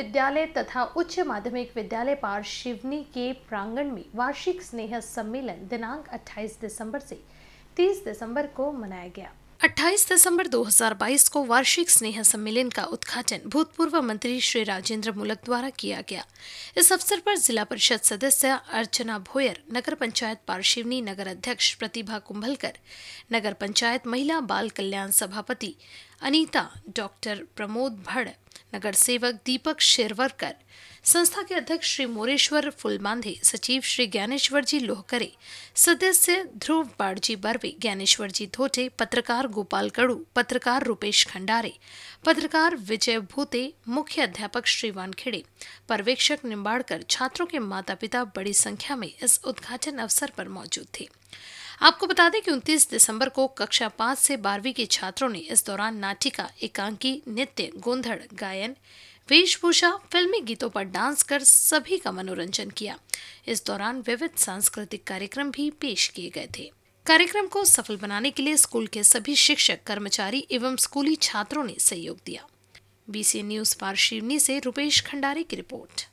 विद्यालय तथा उच्च माध्यमिक विद्यालय शिवनी के प्रांगण में वार्षिक स्नेह सम्मेलन दिनांक 28 दिसंबर से 30 दिसंबर को मनाया गया 28 दिसंबर 2022 को वार्षिक स्नेह सम्मेलन का उद्घाटन भूतपूर्व मंत्री श्री राजेंद्र मूलक द्वारा किया गया इस अवसर पर जिला परिषद सदस्य अर्चना भोयर नगर पंचायत पारशिवनी नगर अध्यक्ष प्रतिभा कुंभलकर नगर पंचायत महिला बाल कल्याण सभापति अनीता डॉक्टर प्रमोद भड़ नगर सेवक दीपक शेरवरकर संस्था के अध्यक्ष श्री मोरेश्वर फुलमांधे सचिव श्री ज्ञानेश्वर जी लोहकरे सदस्य ध्रुव बाड़जी बर्वे ज्ञानेश्वर जी धोटे पत्रकार गोपाल कड़ू पत्रकार रूपेश खंडारे पत्रकार विजय भूते मुख्य अध्यापक श्री वानखेड़े पर्यवेक्षक निम्बाड़कर छात्रों के माता पिता बड़ी संख्या में इस उद्घाटन अवसर पर मौजूद थे आपको बता दें कि 29 दिसंबर को कक्षा पाँच से बारहवीं के छात्रों ने इस दौरान नाटिका एकांकी नृत्य गोंधड़ गायन वेशभूषा फिल्मी गीतों पर डांस कर सभी का मनोरंजन किया इस दौरान विविध सांस्कृतिक कार्यक्रम भी पेश किए गए थे कार्यक्रम को सफल बनाने के लिए स्कूल के सभी शिक्षक कर्मचारी एवं स्कूली छात्रों ने सहयोग दिया बीसी न्यूज पार्शिवनी से रुपेश खंडारी की रिपोर्ट